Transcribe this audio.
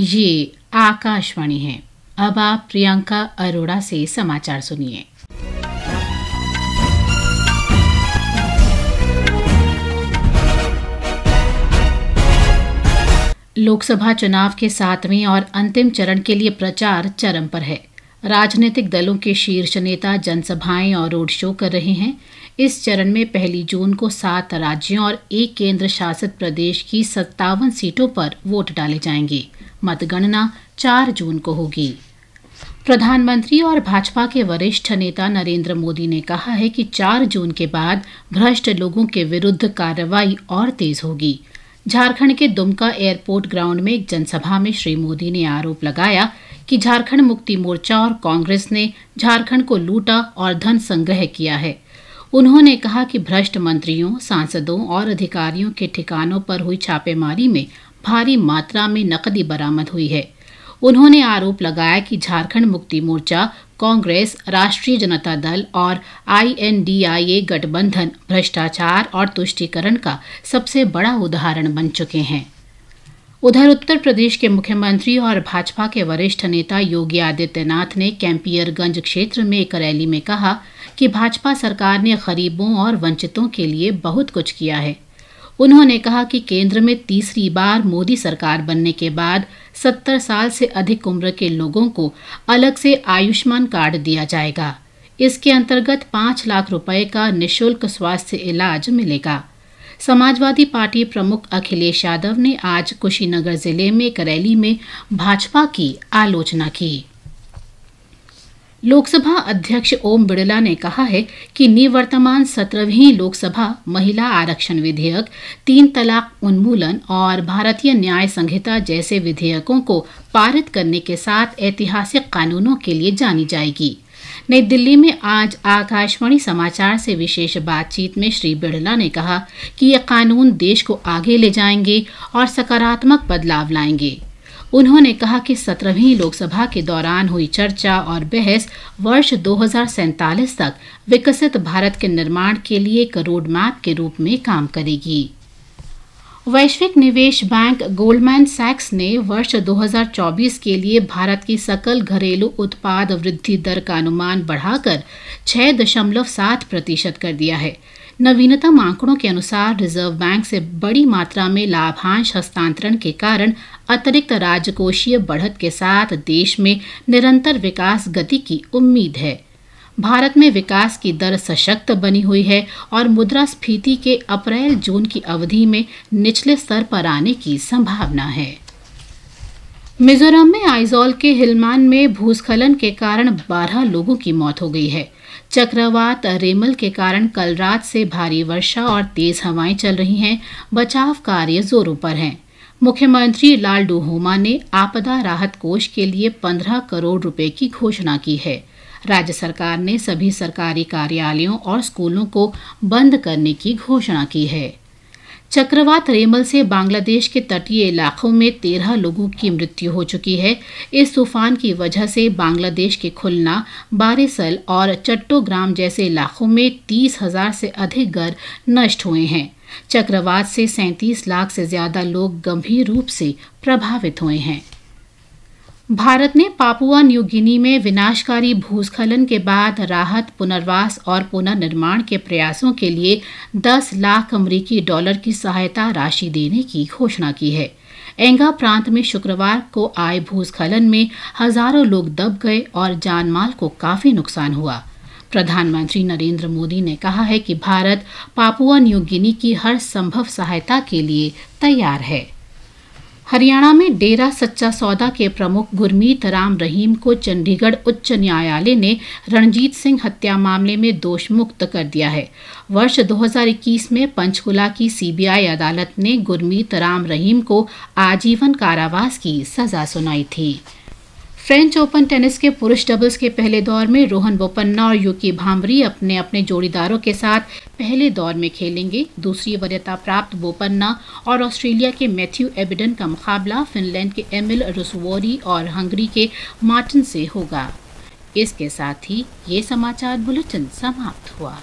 ये आकाशवाणी है अब आप प्रियंका अरोड़ा से समाचार सुनिए लोकसभा चुनाव के सातवें और अंतिम चरण के लिए प्रचार चरम पर है राजनीतिक दलों के शीर्ष नेता जनसभाएं और रोड शो कर रहे हैं इस चरण में पहली जून को सात राज्यों और एक केंद्र शासित प्रदेश की सत्तावन सीटों पर वोट डाले जाएंगे मतगणना चार जून को होगी प्रधानमंत्री और भाजपा के वरिष्ठ नेता नरेंद्र मोदी ने कहा है कि 4 जून के बाद भ्रष्ट लोगों के विरुद्ध कार्रवाई और तेज होगी झारखंड के दुमका एयरपोर्ट ग्राउंड में एक जनसभा में श्री मोदी ने आरोप लगाया कि झारखंड मुक्ति मोर्चा और कांग्रेस ने झारखंड को लूटा और धन संग्रह किया है उन्होंने कहा कि भ्रष्ट मंत्रियों सांसदों और अधिकारियों के ठिकानों पर हुई छापेमारी में भारी मात्रा में नकदी बरामद हुई है उन्होंने आरोप लगाया कि झारखंड मुक्ति मोर्चा कांग्रेस राष्ट्रीय जनता दल और आईएनडीआईए गठबंधन भ्रष्टाचार और तुष्टीकरण का सबसे बड़ा उदाहरण बन चुके हैं उधर उत्तर प्रदेश के मुख्यमंत्री और भाजपा के वरिष्ठ नेता योगी आदित्यनाथ ने कैंपियरगंज क्षेत्र में एक रैली में कहा कि भाजपा सरकार ने गरीबों और वंचितों के लिए बहुत कुछ किया है उन्होंने कहा कि केंद्र में तीसरी बार मोदी सरकार बनने के बाद सत्तर साल से अधिक उम्र के लोगों को अलग से आयुष्मान कार्ड दिया जाएगा इसके अंतर्गत पाँच लाख रुपए का निशुल्क स्वास्थ्य इलाज मिलेगा समाजवादी पार्टी प्रमुख अखिलेश यादव ने आज कुशीनगर जिले में करैली में भाजपा की आलोचना की लोकसभा अध्यक्ष ओम बिड़ला ने कहा है कि निवर्तमान सत्रहवीं लोकसभा महिला आरक्षण विधेयक तीन तलाक उन्मूलन और भारतीय न्याय संहिता जैसे विधेयकों को पारित करने के साथ ऐतिहासिक कानूनों के लिए जानी जाएगी नई दिल्ली में आज आकाशवाणी समाचार से विशेष बातचीत में श्री बिड़ला ने कहा कि ये कानून देश को आगे ले जाएंगे और सकारात्मक बदलाव लाएंगे उन्होंने कहा कि सत्रहवीं लोकसभा के दौरान हुई चर्चा और बहस वर्ष दो तक विकसित भारत के निर्माण के लिए एक रोड मैप के रूप में काम करेगी वैश्विक निवेश बैंक गोल्डमैन सैक्स ने वर्ष 2024 के लिए भारत की सकल घरेलू उत्पाद वृद्धि दर का अनुमान बढ़ाकर 6.7 प्रतिशत कर दिया है नवीनतम आंकड़ों के अनुसार रिजर्व बैंक से बड़ी मात्रा में लाभांश हस्तांतरण के कारण अतिरिक्त राजकोषीय बढ़त के साथ देश में निरंतर विकास गति की उम्मीद है भारत में विकास की दर सशक्त बनी हुई है और मुद्रास्फीति के अप्रैल जून की अवधि में निचले स्तर पर आने की संभावना है मिजोरम में आइजोल के हिलमान में भूस्खलन के कारण 12 लोगों की मौत हो गई है चक्रवात रेमल के कारण कल रात से भारी वर्षा और तेज हवाएं चल रही हैं बचाव कार्य जोरों पर हैं मुख्यमंत्री लालडू होमा ने आपदा राहत कोष के लिए 15 करोड़ रुपए की घोषणा की है राज्य सरकार ने सभी सरकारी कार्यालयों और स्कूलों को बंद करने की घोषणा की है चक्रवात रेमल से बांग्लादेश के तटीय इलाकों में तेरह लोगों की मृत्यु हो चुकी है इस तूफान की वजह से बांग्लादेश के खुलना बारिसल और चट्टोग्राम जैसे इलाकों में तीस हजार से अधिक घर नष्ट हुए हैं चक्रवात से सैंतीस लाख से ज्यादा लोग गंभीर रूप से प्रभावित हुए हैं भारत ने पापुआ न्यू गिनी में विनाशकारी भूस्खलन के बाद राहत पुनर्वास और पुनर्निर्माण के प्रयासों के लिए 10 लाख अमरीकी डॉलर की सहायता राशि देने की घोषणा की है एंगा प्रांत में शुक्रवार को आए भूस्खलन में हजारों लोग दब गए और जानमाल को काफी नुकसान हुआ प्रधानमंत्री नरेंद्र मोदी ने कहा है कि भारत पापुआ न्यू गिनी की हर संभव सहायता के लिए तैयार है हरियाणा में डेरा सच्चा सौदा के प्रमुख गुरमीत राम रहीम को चंडीगढ़ उच्च न्यायालय ने रणजीत सिंह हत्या मामले में दोष मुक्त कर दिया है वर्ष 2021 में पंचकुला की सीबीआई अदालत ने गुरमीत राम रहीम को आजीवन कारावास की सजा सुनाई थी फ्रेंच ओपन टेनिस के पुरुष डबल्स के पहले दौर में रोहन बोपन्ना और यूकी भामरी अपने अपने जोड़ीदारों के साथ पहले दौर में खेलेंगे दूसरी वरीयता प्राप्त बोपन्ना और ऑस्ट्रेलिया के मैथ्यू एबिडन का मुकाबला फिनलैंड के एमिल रुसवोरी और हंगरी के मार्टिन से होगा इसके साथ ही ये समाचार बुलेटिन समाप्त हुआ